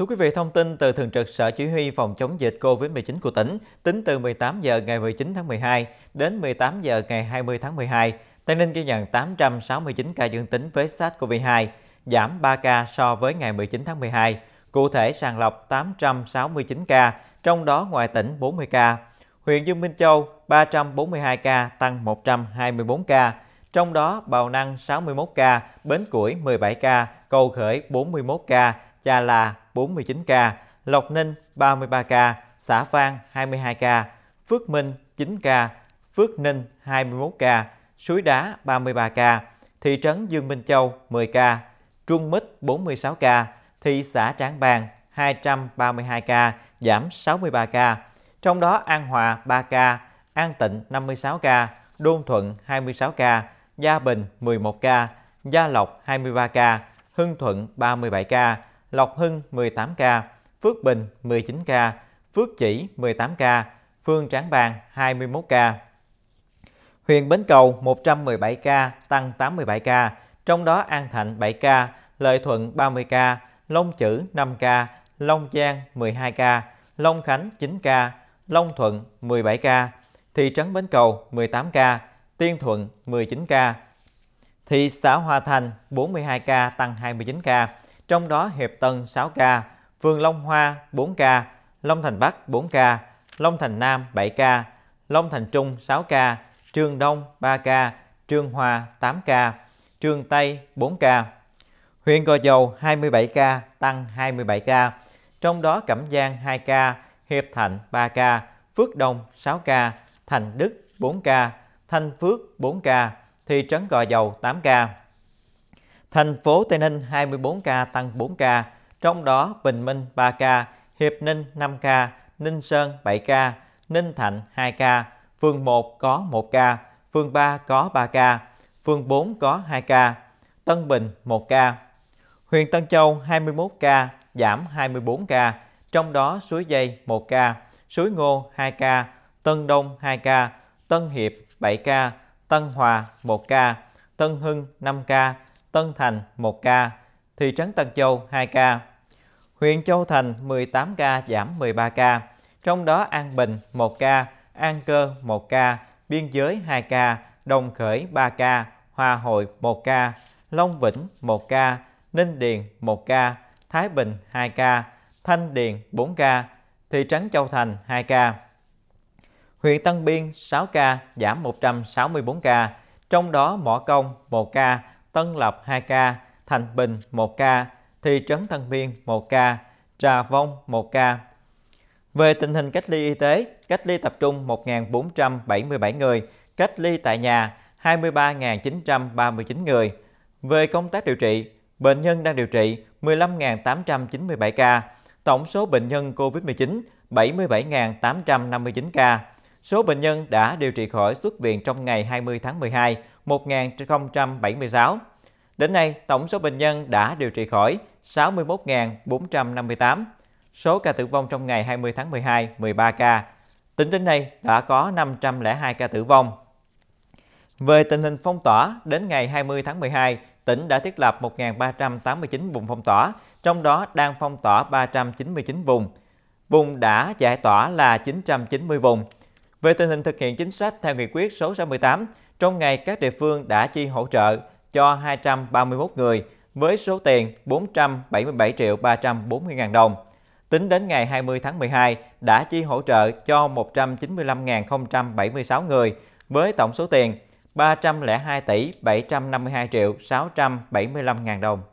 Thưa quý vị, thông tin từ Thường trực Sở Chỉ huy Phòng chống dịch COVID-19 của tỉnh, tính từ 18 giờ ngày 19 tháng 12 đến 18 giờ ngày 20 tháng 12, Tây Ninh ghi nhận 869 ca dương tính với SARS-CoV-2, giảm 3 ca so với ngày 19 tháng 12. Cụ thể sàng lọc 869 ca, trong đó ngoài tỉnh 40 ca. Huyện Dương Minh Châu 342 ca, tăng 124 ca. Trong đó Bào Năng 61 ca, Bến Củi 17 ca, Cầu Khởi 41 ca, Chà Là 49 ca, Lộc Ninh 33 ca, Xã Phan 22 ca, Phước Minh 9 ca, Phước Ninh 21 ca, Suối Đá 33 ca, thị trấn Dương Minh Châu 10 ca, Trung Mít 46 ca, thị xã Trảng Bàng 232 ca, giảm 63 ca. Trong đó An Hòa 3 ca, An Tịnh 56 ca, Đôn Thuận 26 ca, Gia Bình 11 ca, Gia Lộc 23 ca, Hưng Thuận 37 ca, Lộc Hưng 18 ca, Phước Bình 19 ca, Phước Chỉ 18 ca, Phương Tráng Bàng 21 ca. Huyện Bến Cầu 117 ca, tăng 87 ca, trong đó An Thạnh 7 ca, Lợi Thuận 30 ca, Long Chữ 5 ca, Long Giang 12 ca, Long Khánh 9 ca, Long Thuận 17 ca, thị trấn Bến Cầu 18 ca, Tiên Thuận 19 ca, thị xã Hòa Thành 42 ca tăng 29 ca, trong đó Hiệp Tân 6 ca, Phường Long Hoa 4 ca, Long Thành Bắc 4 ca, Long Thành Nam 7 ca, Long Thành Trung 6 ca, Trường Đông 3 ca, Trường Hòa 8 ca, Trường Tây 4 ca. Huyện Gò Dầu 27 ca, tăng 27 ca, trong đó Cẩm Giang 2 ca, Hiệp Thạnh 3 ca, Phước Đông 6 ca, Thành Đức 4 ca, Thanh Phước 4 ca, thị trấn Gò Dầu 8 ca. Thành phố Tây Ninh 24 ca tăng 4 ca, trong đó Bình Minh 3 ca, Hiệp Ninh 5 ca, Ninh Sơn 7 ca, Ninh Thạnh 2 ca, phường 1 có 1 ca, phường 3 có 3 ca, phường 4 có 2 ca, Tân Bình 1 ca. Huyện Tân Châu 21 ca, giảm 24 ca, trong đó Suối Dây 1 ca, Suối Ngô 2 ca, Tân Đông 2 ca, Tân Hiệp 7 ca, Tân Hòa 1 ca, Tân Hưng 5 ca, Tân Thành 1 ca, thị trấn Tân Châu 2 ca. Huyện Châu Thành 18 ca giảm 13 ca, trong đó An Bình 1 ca, An Cơ 1 ca, Biên Giới 2 ca, Đồng Khởi 3 ca, Hòa Hội 1 ca, Long Vĩnh 1 ca, Ninh Điền 1 ca, Thái Bình 2 ca, Thanh Điền 4 ca, thị trấn Châu Thành 2 ca. Huyện Tân Biên 6 ca giảm 164 ca, trong đó Mỏ Công 1 ca, Tân Lập 2 ca, Thành Bình 1 ca, thị trấn Tân Biên 1 ca, Trà Vong 1 ca. Về tình hình cách ly y tế, cách ly tập trung 1.477 người, cách ly tại nhà 23.939 người. Về công tác điều trị, bệnh nhân đang điều trị 15.897 ca, tổng số bệnh nhân COVID-19 77.859 ca, Số bệnh nhân đã điều trị khỏi xuất viện trong ngày 20 tháng 12, 1.076. Đến nay, tổng số bệnh nhân đã điều trị khỏi 61.458. Số ca tử vong trong ngày 20 tháng 12, 13 ca. Tính đến nay đã có 502 ca tử vong. Về tình hình phong tỏa, đến ngày 20 tháng 12, tỉnh đã thiết lập 1.389 vùng phong tỏa, trong đó đang phong tỏa 399 vùng. Vùng đã giải tỏa là 990 vùng, về tình hình thực hiện chính sách theo nghị quyết số 68, trong ngày các địa phương đã chi hỗ trợ cho 231 người với số tiền 477 triệu 340 ngàn đồng. Tính đến ngày 20 tháng 12 đã chi hỗ trợ cho 195.076 người với tổng số tiền 302 tỷ 752 triệu 675 ngàn đồng.